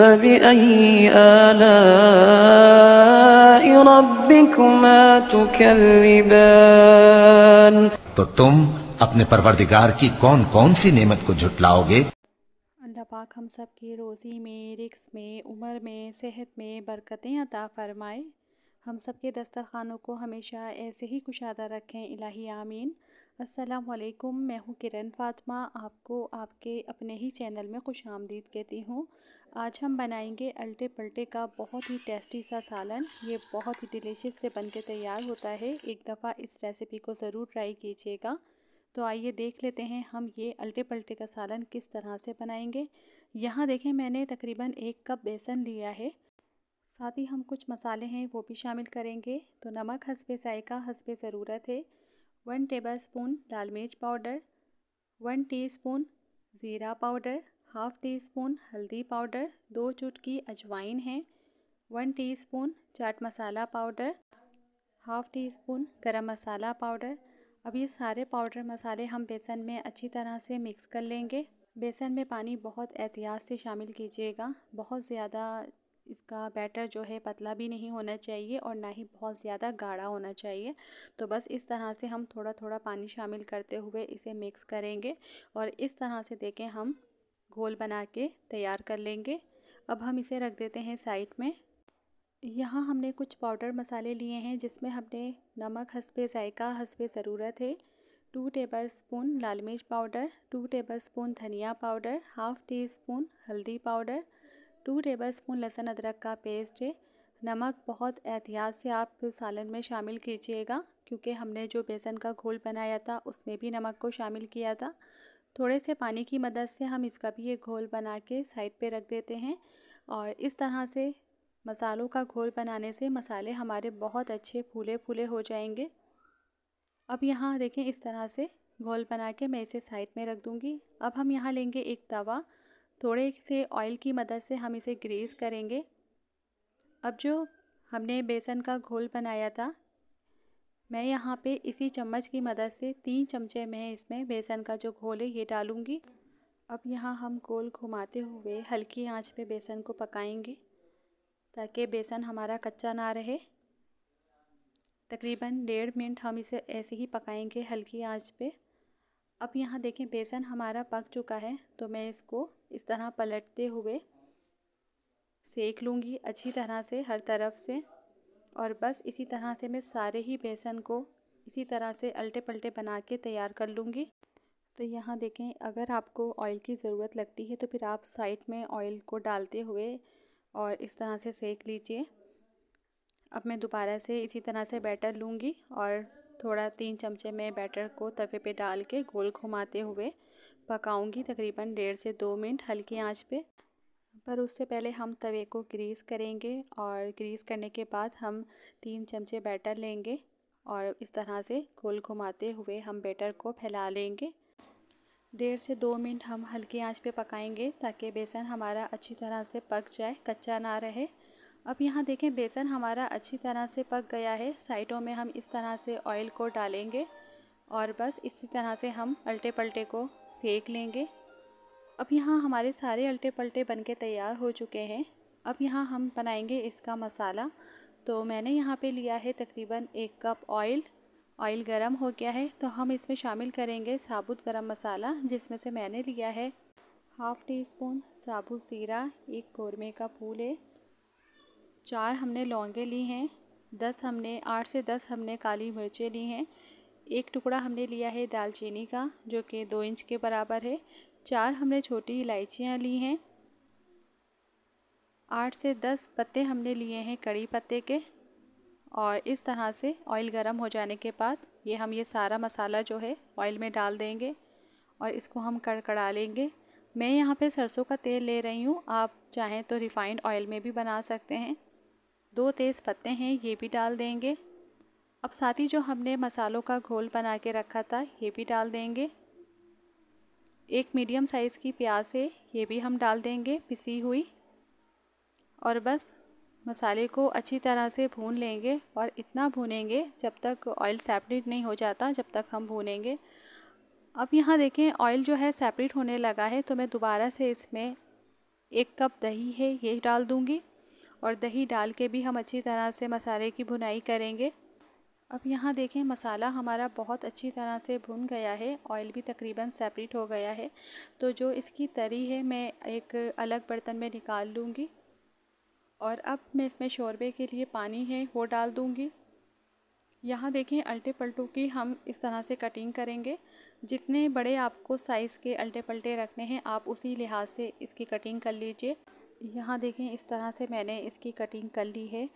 فبأي آلاء ربكما تكذبان तो तुम अपने परवरदिगार की कौन कौन सी नेमत को झुटलाओगे अल्लाह पाक हम सब की रोज़ी में रिक्स में उम्र में सेहत में बरकतें अता फरमाए हम सब के दस्तरखानों को हमेशा ऐसे ही कुशादा रखें इलाही आमीन असलकुम मैं हूं किरण फातमा आपको आपके अपने ही चैनल में खुश आमदीद कहती हूं आज हम बनाएंगे अल्टे पलटे का बहुत ही टेस्टी सा सालन ये बहुत ही डिलीशियस से बनके तैयार होता है एक दफ़ा इस रेसिपी को ज़रूर ट्राई कीजिएगा तो आइए देख लेते हैं हम ये अल्टे पलटे का सालन किस तरह से बनाएंगे यहाँ देखें मैंने तकरीबन एक कप बेसन लिया है साथ ही हम कुछ मसाले हैं वो भी शामिल करेंगे तो नमक हंसबे सायका हंसबे ज़रूरत है वन टेबलस्पून लाल मिर्च पाउडर वन टीस्पून ज़ीरा पाउडर हाफ़ टी स्पून हल्दी पाउडर दो चुटकी अजवाइन है वन टीस्पून चाट मसाला पाउडर हाफ़ टी स्पून गरम मसाला पाउडर अब ये सारे पाउडर मसाले हम बेसन में अच्छी तरह से मिक्स कर लेंगे बेसन में पानी बहुत एहतियात से शामिल कीजिएगा बहुत ज़्यादा इसका बैटर जो है पतला भी नहीं होना चाहिए और ना ही बहुत ज़्यादा गाढ़ा होना चाहिए तो बस इस तरह से हम थोड़ा थोड़ा पानी शामिल करते हुए इसे मिक्स करेंगे और इस तरह से देखें हम घोल बना के तैयार कर लेंगे अब हम इसे रख देते हैं साइड में यहाँ हमने कुछ पाउडर मसाले लिए हैं जिसमें हमने नमक हसबे जायका हसबे ज़रूरत है टू टेबल स्पून लाल मिर्च पाउडर टू टेबल स्पून धनिया पाउडर हाफ़ टी स्पून हल्दी पाउडर टू टेबल स्पून लहसुन अदरक का पेस्ट है नमक बहुत एहतियात से आप सालन में शामिल कीजिएगा क्योंकि हमने जो बेसन का घोल बनाया था उसमें भी नमक को शामिल किया था थोड़े से पानी की मदद से हम इसका भी एक घोल बना के साइड पे रख देते हैं और इस तरह से मसालों का घोल बनाने से मसाले हमारे बहुत अच्छे फूले फूले हो जाएंगे अब यहाँ देखें इस तरह से घोल बना के मैं इसे साइड में रख दूँगी अब हम यहाँ लेंगे एक तवा थोड़े से ऑयल की मदद से हम इसे ग्रेस करेंगे अब जो हमने बेसन का घोल बनाया था मैं यहाँ पे इसी चम्मच की मदद से तीन चमचे में इसमें बेसन का जो घोल है ये डालूँगी अब यहाँ हम घोल घुमाते हुए हल्की आंच पे बेसन को पकाएंगे ताकि बेसन हमारा कच्चा ना रहे तकरीबन डेढ़ मिनट हम इसे ऐसे ही पकाएंगे हल्की आंच पे अब यहाँ देखें बेसन हमारा पक चुका है तो मैं इसको इस तरह पलटते हुए सेक लूँगी अच्छी तरह से हर तरफ से और बस इसी तरह से मैं सारे ही बेसन को इसी तरह से अल्टे पलटे बना के तैयार कर लूँगी तो यहाँ देखें अगर आपको ऑयल की ज़रूरत लगती है तो फिर आप साइड में ऑयल को डालते हुए और इस तरह से सेक लीजिए अब मैं दोबारा से इसी तरह से बैटर लूँगी और थोड़ा तीन चमचे में बैटर को तवे पे डाल के गोल घुमाते हुए पकाऊंगी तकरीबन डेढ़ से दो मिनट हल्की आंच पे पर उससे पहले हम तवे को ग्रीस करेंगे और ग्रीस करने के बाद हम तीन चमचे बैटर लेंगे और इस तरह से गोल घुमाते हुए हम बैटर को फैला लेंगे डेढ़ से दो मिनट हम हल्की आंच पे पकाएंगे ताकि बेसन हमारा अच्छी तरह से पक जाए कच्चा ना रहे अब यहाँ देखें बेसन हमारा अच्छी तरह से पक गया है साइडों में हम इस तरह से ऑयल को डालेंगे और बस इसी तरह से हम अल्टे पलटे को सेक लेंगे अब यहाँ हमारे सारे अल्टे पलटे बन के तैयार हो चुके हैं अब यहाँ हम बनाएंगे इसका मसाला तो मैंने यहाँ पे लिया है तकरीबन एक कप ऑयल ऑयल गरम हो गया है तो हम इसमें शामिल करेंगे साबुत गरम मसाला जिसमें से मैंने लिया है हाफ़ टी स्पून साबुत सीरा एक कौरमे का फूल है चार हमने लौंगे ली हैं दस हमने आठ से दस हमने काली मिर्चें ली हैं एक टुकड़ा हमने लिया है दालचीनी का जो कि दो इंच के बराबर है चार हमने छोटी इलायचियाँ ली हैं आठ से दस पत्ते हमने लिए हैं कड़ी पत्ते के और इस तरह से ऑयल गर्म हो जाने के बाद ये हम ये सारा मसाला जो है ऑयल में डाल देंगे और इसको हम कड़कड़ा लेंगे मैं यहाँ पे सरसों का तेल ले रही हूँ आप चाहें तो रिफ़ाइंड ऑयल में भी बना सकते हैं दो तेज़ पत्ते हैं ये भी डाल देंगे अब साथ ही जो हमने मसालों का घोल बना के रखा था ये भी डाल देंगे एक मीडियम साइज़ की प्याज है ये भी हम डाल देंगे पिसी हुई और बस मसाले को अच्छी तरह से भून लेंगे और इतना भूनेंगे जब तक ऑयल सेपरेट नहीं हो जाता जब तक हम भूनेंगे अब यहाँ देखें ऑयल जो है सेपरेट होने लगा है तो मैं दोबारा से इसमें एक कप दही है ये डाल दूँगी और दही डाल के भी हम अच्छी तरह से मसाले की भुनाई करेंगे अब यहाँ देखें मसाला हमारा बहुत अच्छी तरह से भुन गया है ऑयल भी तकरीबन सेपरेट हो गया है तो जो इसकी तरी है मैं एक अलग बर्तन में निकाल लूँगी और अब मैं इसमें शोरबे के लिए पानी है वो डाल दूँगी यहाँ देखें अल्टे पलटों की हम इस तरह से कटिंग करेंगे जितने बड़े आपको साइज़ के अल्टे पलटे रखने हैं आप उसी लिहाज से इसकी कटिंग कर लीजिए यहाँ देखें इस तरह से मैंने इसकी कटिंग कर ली है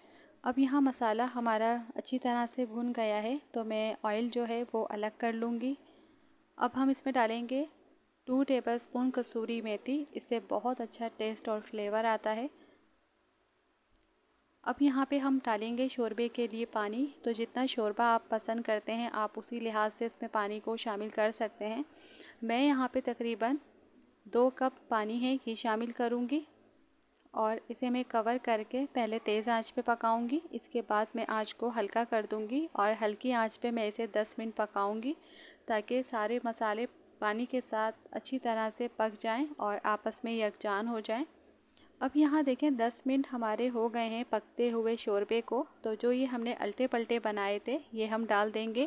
अब यहाँ मसाला हमारा अच्छी तरह से भुन गया है तो मैं ऑयल जो है वो अलग कर लूँगी अब हम इसमें डालेंगे टू टेबल स्पून कसूरी मेथी इससे बहुत अच्छा टेस्ट और फ्लेवर आता है अब यहाँ पे हम डालेंगे शोरबे के लिए पानी तो जितना शोरबा आप पसंद करते हैं आप उसी लिहाज से इसमें पानी को शामिल कर सकते हैं मैं यहाँ पे तकरीबन दो कप पानी है ये शामिल करूँगी और इसे मैं कवर करके पहले तेज़ आंच पे पकाऊंगी इसके बाद मैं आंच को हल्का कर दूंगी और हल्की आंच पे मैं इसे 10 मिनट पकाऊंगी ताकि सारे मसाले पानी के साथ अच्छी तरह से पक जाएं और आपस में यकजान हो जाएं अब यहाँ देखें 10 मिनट हमारे हो गए हैं पकते हुए शोरबे को तो जो ये हमने अल्टे पलटे बनाए थे ये हम डाल देंगे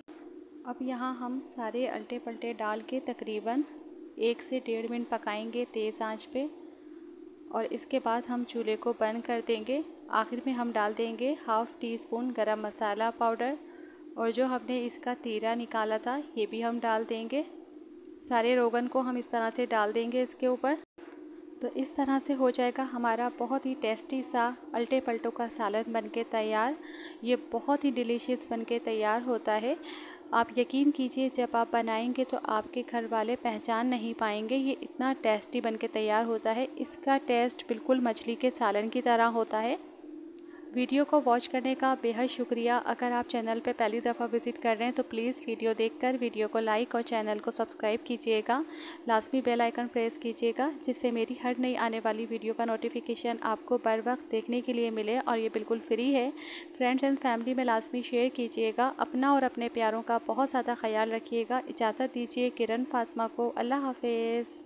अब यहाँ हम सारे अल्टे पलटे डाल के तकरीबन एक से डेढ़ मिनट पकाएंगे तेज़ आंच पे और इसके बाद हम चूल्हे को बंद कर देंगे आखिर में हम डाल देंगे हाफ़ टी स्पून गरम मसाला पाउडर और जो हमने इसका तीरा निकाला था ये भी हम डाल देंगे सारे रोगन को हम इस तरह से डाल देंगे इसके ऊपर तो इस तरह से हो जाएगा हमारा बहुत ही टेस्टी सा अल्टे पलटों का सालन बनके तैयार ये बहुत ही डिलीशियस बनके तैयार होता है आप यकीन कीजिए जब आप बनाएंगे तो आपके घर वाले पहचान नहीं पाएंगे ये इतना टेस्टी बन के तैयार होता है इसका टेस्ट बिल्कुल मछली के सालन की तरह होता है वीडियो को वॉच करने का बेहद शुक्रिया अगर आप चैनल पर पहली दफ़ा विज़िट कर रहे हैं तो प्लीज़ वीडियो देखकर वीडियो को लाइक और चैनल को सब्सक्राइब कीजिएगा लाजमी बेलाइकन प्रेस कीजिएगा जिससे मेरी हर नई आने वाली वीडियो का नोटिफिकेशन आपको बर वक्त देखने के लिए मिले और ये बिल्कुल फ्री है फ्रेंड्स एंड फैमिली में लाजमी शेयर कीजिएगा अपना और अपने प्यारों का बहुत ज़्यादा ख्याल रखिएगा इजाज़त दीजिए किरण फातमा को अल्लाह हाफिज़